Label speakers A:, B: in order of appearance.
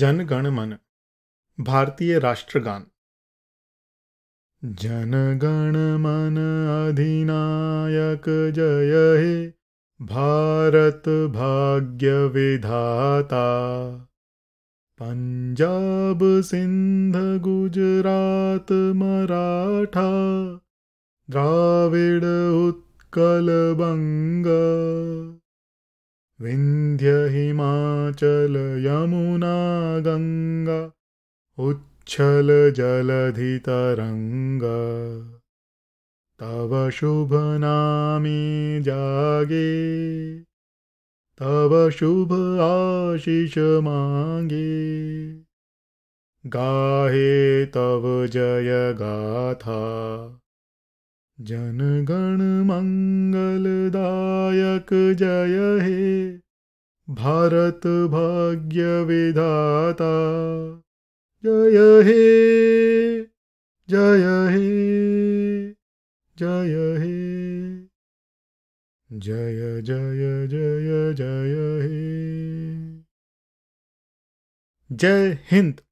A: जन गण मन भारतीय राष्ट्रगान
B: जन गण मन अधिनायक जय हे भारत भाग्य विधाता पंजाब सिंध गुजरात मराठा द्राविड उत्कल बंगा विन्ध्य हिमाचल यमुना गङ्गा उच्छल जलधितरङ्ग तव शुभनामे जागे तव शुभ आशिष मांगे गाहे तव जय गाथा जनगण मंगलदायक जय हे भारत भाग्य विधाता जय हे जय हे जय हे जय जय जय जय हे
A: जय हिंद